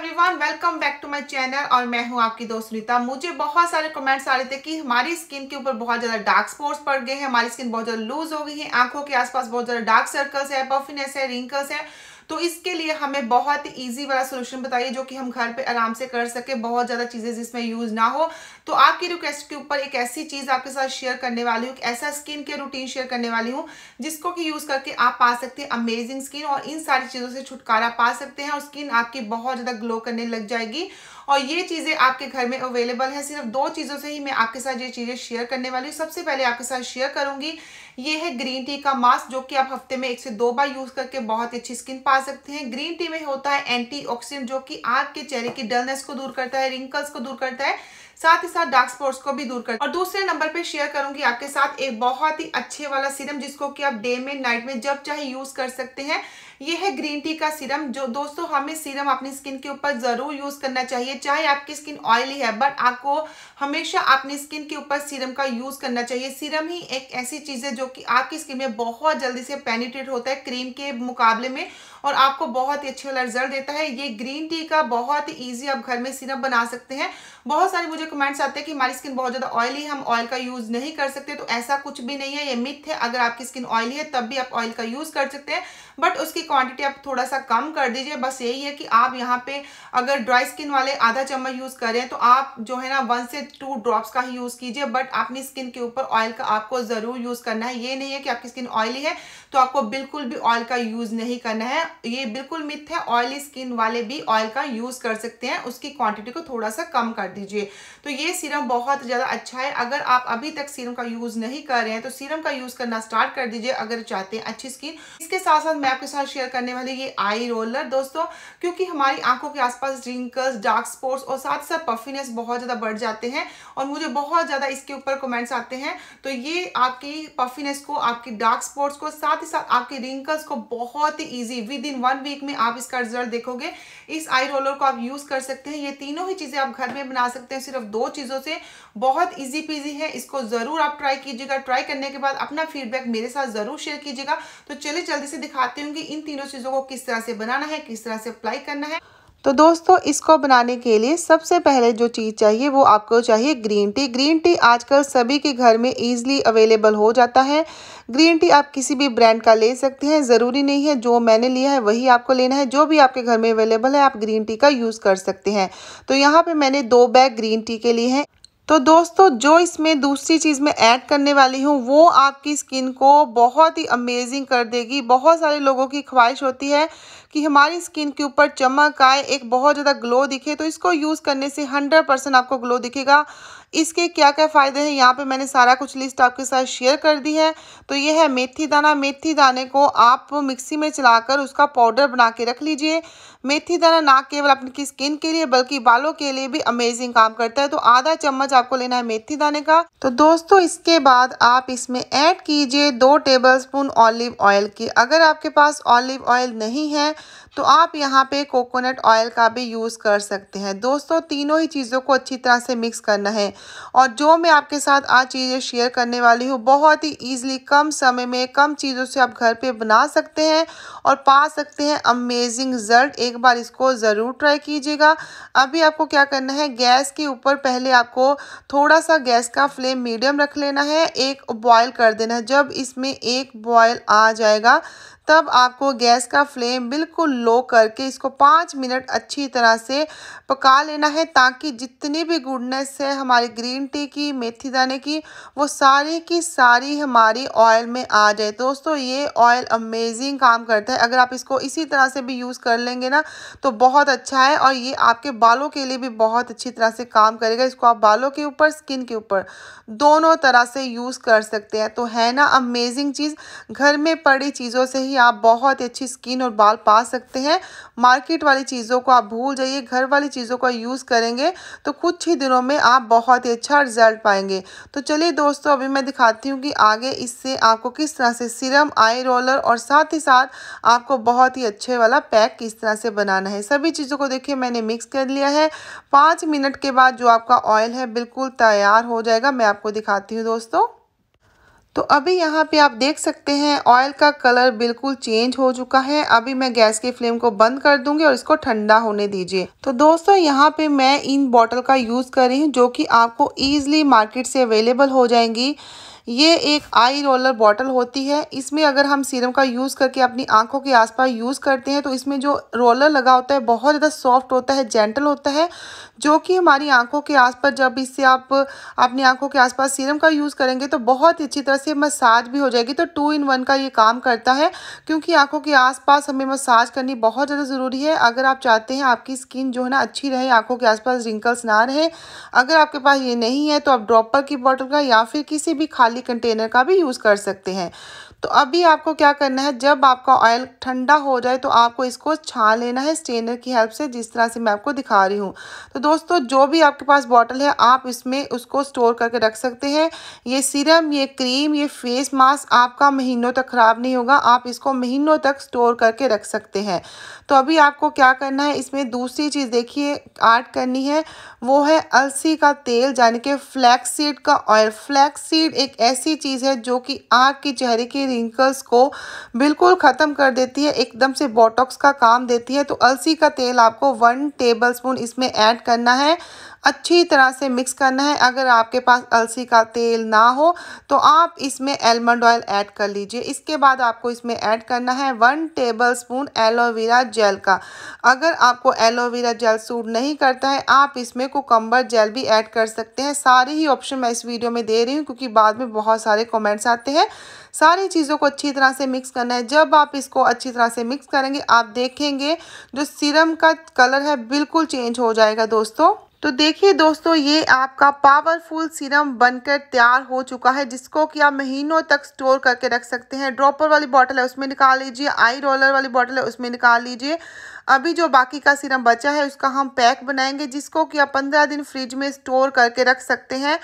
everyone welcome back to my channel और मैं हूं आपकी दोस्त रीता मुझे बहुत सारे कमेंट्स आ रहे थे कि हमारी स्किन के ऊपर बहुत ज़्यादा डार्क स्पॉट्स पड़ गए हैं हमारी स्किन बहुत ज़्यादा लूज हो गई है आंखों के आसपास बहुत ज़्यादा डार्क सर्कल्स है पफिनेस है रिंकल्स है तो इसके लिए हमें बहुत ईजी वाला सोल्यूशन बताइए जो कि हम घर पर आराम से कर सके बहुत ज़्यादा चीज़ें जिसमें यूज़ ना हो तो आपकी रिक्वेस्ट के ऊपर एक ऐसी चीज़ आपके साथ शेयर करने वाली हूँ ऐसा स्किन के रूटीन शेयर करने वाली हूँ जिसको कि यूज़ करके आप पा सकते हैं अमेजिंग स्किन और इन सारी चीज़ों से छुटकारा पा सकते हैं और स्किन आपकी बहुत ज़्यादा ग्लो करने लग जाएगी और ये चीज़ें आपके घर में अवेलेबल है सिर्फ दो चीज़ों से ही मैं आपके साथ ये चीज़ें शेयर करने वाली हूँ सबसे पहले आपके साथ शेयर करूँगी ये है ग्रीन टी का मास्क जो कि आप हफ्ते में एक से दो बार यूज़ करके बहुत अच्छी स्किन पा सकते हैं ग्रीन टी में होता है एंटी जो कि आपके चेहरे की डलनेस को दूर करता है रिंकल्स को दूर करता है साथ ही साथ डार्क स्पॉट्स को भी दूर कर और दूसरे नंबर पे शेयर करूंगी आपके साथ एक बहुत ही अच्छे वाला सीरम जिसको कि आप डे में नाइट में जब चाहे यूज कर सकते हैं ये है ग्रीन टी का सीरम जो दोस्तों हमें सीरम अपनी स्किन के ऊपर ज़रूर यूज़ करना चाहिए चाहे आपकी स्किन ऑयली है बट आपको हमेशा अपनी स्किन के ऊपर सीरम का यूज़ करना चाहिए सीरम ही एक ऐसी चीज़ है जो कि आपकी स्किन में बहुत जल्दी से पेनिट्रेट होता है क्रीम के मुकाबले में और आपको बहुत ही अच्छे वाला रिजल्ट देता है ये ग्रीन टी का बहुत ही ईजी आप घर में सिरप बना सकते हैं बहुत सारे मुझे कमेंट्स आते हैं कि हमारी स्किन बहुत ज़्यादा ऑयली है हम ऑयल का यूज़ नहीं कर सकते तो ऐसा कुछ भी नहीं है ये मिथ है अगर आपकी स्किन ऑयली है तब भी आप ऑयल का यूज़ कर सकते हैं बट उसकी क्वांटिटी आप थोड़ा सा कम कर दीजिए बस यही है कि आप यहाँ पे अगर ड्राई स्किन वाले आधा चम्मच यूज़ करें तो आप जो है ना वन से टू ड्रॉप्स का ही यूज़ कीजिए बट अपनी स्किन के ऊपर ऑयल का आपको ज़रूर यूज़ करना है ये नहीं है कि आपकी स्किन ऑयली है तो आपको बिल्कुल भी ऑयल का यूज़ नहीं करना है ये बिल्कुल मिथ है ऑयली स्किन वाले भी ऑयल का यूज़ कर सकते हैं उसकी क्वांटिटी को थोड़ा सा कम कर दीजिए तो ये सीरम बहुत ज़्यादा अच्छा है अगर आप अभी तक सीरम का यूज़ नहीं कर रहे हैं तो सीरम का यूज़ करना स्टार्ट कर दीजिए अगर चाहते हैं अच्छी स्किन इसके साथ साथ मैं आपके साथ शेयर करने वाली ये आई रोलर दोस्तों क्योंकि हमारी आंखों के आसपास रिंकल्स डार्क स्पॉट्स और साथ साथ पफिनेस बहुत ज़्यादा बढ़ जाते हैं और मुझे बहुत ज़्यादा इसके ऊपर कमेंट्स आते हैं तो ये आपकी पफिनेस को आपकी डार्क स्पॉट्स को साथ ही साथ आपके रिंकल्स को बहुत ही easy with within one week में आप इसका रिजल्ट देखोगे इस आई रोलर को आप यूज़ कर सकते हैं ये तीनों ही चीज़ें आप घर में बना सकते हैं सिर्फ दो चीज़ों से बहुत इजी पीजी है इसको ज़रूर आप ट्राई कीजिएगा ट्राई करने के बाद अपना फीडबैक मेरे साथ ज़रूर शेयर कीजिएगा तो चलिए जल्दी से दिखाते हूँ कि इन तीनों चीज़ों को किस तरह से बनाना है किस तरह से अप्लाई करना है तो दोस्तों इसको बनाने के लिए सबसे पहले जो चीज़ चाहिए वो आपको चाहिए ग्रीन टी ग्रीन टी आजकल सभी के घर में ईजिली अवेलेबल हो जाता है ग्रीन टी आप किसी भी ब्रांड का ले सकते हैं ज़रूरी नहीं है जो मैंने लिया है वही आपको लेना है जो भी आपके घर में अवेलेबल है आप ग्रीन टी का यूज़ कर सकते हैं तो यहाँ पर मैंने दो बैग ग्रीन टी के लिए हैं तो दोस्तों जो इसमें दूसरी चीज़ में ऐड करने वाली हूँ वो आपकी स्किन को बहुत ही अमेजिंग कर देगी बहुत सारे लोगों की ख्वाहिश होती है कि हमारी स्किन के ऊपर चमक आए एक बहुत ज़्यादा ग्लो दिखे तो इसको यूज़ करने से हंड्रेड परसेंट आपको ग्लो दिखेगा इसके क्या क्या फ़ायदे हैं यहाँ पे मैंने सारा कुछ लिस्ट आपके साथ शेयर कर दी है तो ये है मेथी दाना मेथी दाने को आप मिक्सी में चलाकर उसका पाउडर बना के रख लीजिए मेथी दाना ना केवल की स्किन के लिए बल्कि बालों के लिए भी अमेजिंग काम करता है तो आधा चम्मच आपको लेना है मेथी दाने का तो दोस्तों इसके बाद आप इसमें ऐड कीजिए दो टेबल स्पून ऑलिव ऑयल की अगर आपके पास ऑलिव ऑयल नहीं है तो आप यहाँ पे कोकोनट ऑयल का भी यूज़ कर सकते हैं दोस्तों तीनों ही चीज़ों को अच्छी तरह से मिक्स करना है और जो मैं आपके साथ आज चीज़ें शेयर करने वाली हूँ बहुत ही ईजिली कम समय में कम चीज़ों से आप घर पर बना सकते हैं और पा सकते हैं अमेजिंग रिजल्ट एक बार इसको ज़रूर ट्राई कीजिएगा अभी आपको क्या करना है गैस के ऊपर पहले आपको थोड़ा सा गैस का फ्लेम मीडियम रख लेना है एक बॉयल कर देना है जब इसमें एक बॉयल आ जाएगा तब आपको गैस का फ्लेम बिल्कुल लो करके इसको पाँच मिनट अच्छी तरह से पका लेना है ताकि जितनी भी गुडनेस है हमारी ग्रीन टी की मेथी दाने की वो सारी की सारी हमारी ऑयल में आ जाए दोस्तों ये ऑयल अमेजिंग काम करता है अगर आप इसको इसी तरह से भी यूज़ कर लेंगे ना तो बहुत अच्छा है और ये आपके बालों के लिए भी बहुत अच्छी तरह से काम करेगा इसको आप बालों के ऊपर स्किन के ऊपर दोनों तरह से यूज़ कर सकते हैं तो है ना अमेजिंग चीज़ घर में पड़ी चीज़ों से ही आप बहुत अच्छी स्किन और बाल पा सकते हैं मार्केट वाली चीज़ों को आप भूल जाइए घर वाली चीज़ों का यूज़ करेंगे तो कुछ ही दिनों में आप बहुत ही अच्छा रिजल्ट पाएंगे तो चलिए दोस्तों अभी मैं दिखाती हूँ कि आगे इससे आपको किस तरह से सिरम आई रोलर और साथ ही साथ आपको बहुत ही अच्छे वाला पैक किस तरह से बनाना है सभी चीज़ों को देखिए मैंने मिक्स कर लिया है पाँच मिनट के बाद जो आपका ऑयल है बिल्कुल तैयार हो जाएगा मैं आपको दिखाती हूँ दोस्तों तो अभी यहाँ पे आप देख सकते हैं ऑयल का कलर बिल्कुल चेंज हो चुका है अभी मैं गैस की फ्लेम को बंद कर दूंगी और इसको ठंडा होने दीजिए तो दोस्तों यहाँ पे मैं इन बॉटल का यूज़ कर रही हूँ जो कि आपको ईजिली मार्केट से अवेलेबल हो जाएंगी ये एक आई रोलर बॉटल होती है इसमें अगर हम सीरम का यूज़ करके अपनी आंखों के आसपास यूज़ करते हैं तो इसमें जो रोलर लगा होता है बहुत ज़्यादा सॉफ्ट होता है जेंटल होता है जो कि हमारी आंखों के आसपास जब इससे आप अपनी आंखों के आसपास सीरम का यूज़ करेंगे तो बहुत अच्छी तरह से मसाज भी हो जाएगी तो टू इन वन का ये काम करता है क्योंकि आंखों के आसपास हमें मसाज करनी बहुत ज़्यादा ज़रूरी है अगर आप चाहते हैं आपकी स्किन जो है ना अच्छी रहे आंखों के आसपास रिंकल्स ना रहे अगर आपके पास ये नहीं है तो आप ड्रॉपर की बॉटल का या फिर किसी भी खाली खाली कंटेनर का भी यूज़ कर सकते हैं तो अभी आपको क्या करना है जब आपका ऑयल ठंडा हो जाए तो आपको इसको छान लेना है स्टेनर की हेल्प से जिस तरह से मैं आपको दिखा रही हूँ तो दोस्तों जो भी आपके पास बॉटल है आप इसमें उसको स्टोर करके रख सकते हैं ये सीरम ये क्रीम ये फेस मास्क आपका महीनों तक ख़राब नहीं होगा आप इसको महीनों तक स्टोर करके रख सकते हैं तो अभी आपको क्या करना है इसमें दूसरी चीज़ देखिए ऐड करनी है वो है अलसी का तेल यानी कि फ्लैक्स सीड का ऑयल फ्लैक्स सीड एक ऐसी चीज़ है जो कि आग के चेहरे की रिंकल्स को बिल्कुल ख़त्म कर देती है एकदम से बोटॉक्स का काम देती है तो अलसी का तेल आपको वन टेबल स्पून इसमें ऐड करना है अच्छी तरह से मिक्स करना है अगर आपके पास अलसी का तेल ना हो तो आप इसमें एलमंड ऑयल ऐड कर लीजिए इसके बाद आपको इसमें ऐड करना है one tablespoon aloe vera gel का अगर आपको एलोवेरा जेल सूट नहीं करता है आप इसमें कोकम्बर जेल भी ऐड कर सकते हैं सारे ही ऑप्शन मैं इस वीडियो में दे रही हूँ क्योंकि बाद में बहुत सारे कॉमेंट्स आते हैं सारी चीज़ों को अच्छी तरह से मिक्स करना है जब आप इसको अच्छी तरह से मिक्स करेंगे आप देखेंगे जो सीरम का कलर है बिल्कुल चेंज हो जाएगा दोस्तों तो देखिए दोस्तों ये आपका पावरफुल सीरम बनकर तैयार हो चुका है जिसको कि आप महीनों तक स्टोर करके रख सकते हैं ड्रॉपर वाली बॉटल है उसमें निकाल लीजिए आई रोलर वाली बॉटल है उसमें निकाल लीजिए अभी जो बाकी का सीरम बचा है उसका हम पैक बनाएंगे जिसको कि आप पंद्रह दिन फ्रिज में स्टोर करके रख सकते हैं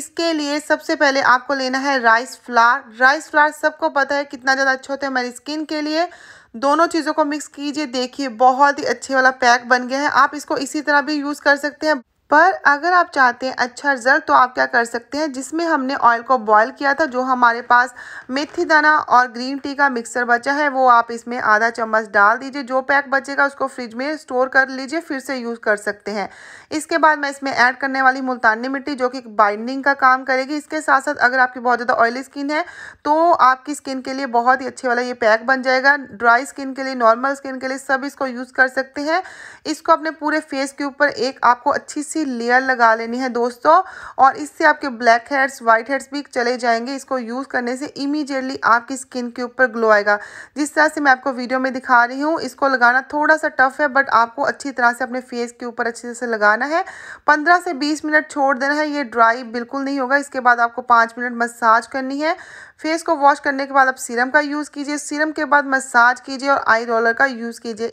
इसके लिए सबसे पहले आपको लेना है राइस फ्लार राइस फ्लार सबको पता है कितना ज़्यादा अच्छा होता है हमारी स्किन के लिए दोनों चीज़ों को मिक्स कीजिए देखिए बहुत ही अच्छे वाला पैक बन गया है आप इसको इसी तरह भी यूज़ कर सकते हैं पर अगर आप चाहते हैं अच्छा रिजल्ट तो आप क्या कर सकते हैं जिसमें हमने ऑयल को बॉईल किया था जो हमारे पास मेथी दाना और ग्रीन टी का मिक्सर बचा है वो आप इसमें आधा चम्मच डाल दीजिए जो पैक बचेगा उसको फ्रिज में स्टोर कर लीजिए फिर से यूज़ कर सकते हैं इसके बाद मैं इसमें ऐड करने वाली मुल्तानी मिट्टी जो कि बाइंडिंग का काम करेगी इसके साथ साथ अगर आपकी बहुत ज़्यादा ऑयली स्किन है तो आपकी स्किन के लिए बहुत ही अच्छे वाला ये पैक बन जाएगा ड्राई स्किन के लिए नॉर्मल स्किन के लिए सब इसको यूज़ कर सकते हैं इसको अपने पूरे फेस के ऊपर एक आपको अच्छी सी सी लेयर लगा लेनी है दोस्तों और इससे आपके ब्लैक हेड्स वाइट हेड्स भी चले जाएंगे इसको यूज़ करने से इमीजिएटली आपकी स्किन के ऊपर ग्लो आएगा जिस तरह से मैं आपको वीडियो में दिखा रही हूँ इसको लगाना थोड़ा सा टफ है बट आपको अच्छी तरह से अपने फेस के ऊपर अच्छे से लगाना है पंद्रह से बीस मिनट छोड़ देना है ये ड्राई बिल्कुल नहीं होगा इसके बाद आपको पाँच मिनट मसाज करनी है फेस को वॉश करने के बाद आप सीरम का यूज़ कीजिए सीरम के बाद मसाज कीजिए और आई रोलर का यूज़ कीजिए